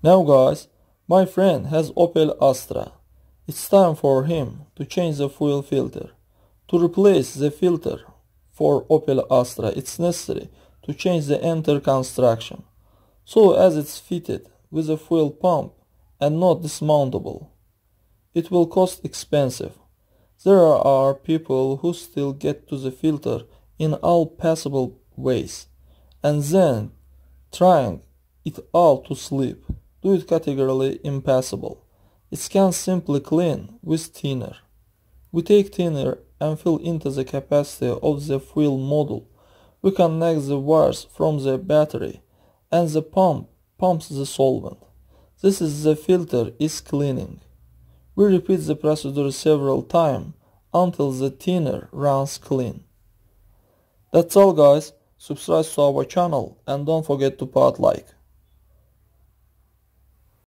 Now guys, my friend has Opel Astra. It's time for him to change the fuel filter. To replace the filter for Opel Astra, it's necessary to change the entire construction, so as it's fitted with a fuel pump and not dismountable. It will cost expensive. There are people who still get to the filter in all possible ways, and then trying it out to sleep do it categorically impassable. It scans simply clean with thinner. We take thinner and fill into the capacity of the fuel module. We connect the wires from the battery and the pump pumps the solvent. This is the filter is cleaning. We repeat the procedure several times until the thinner runs clean. That's all guys, subscribe to our channel and don't forget to part like.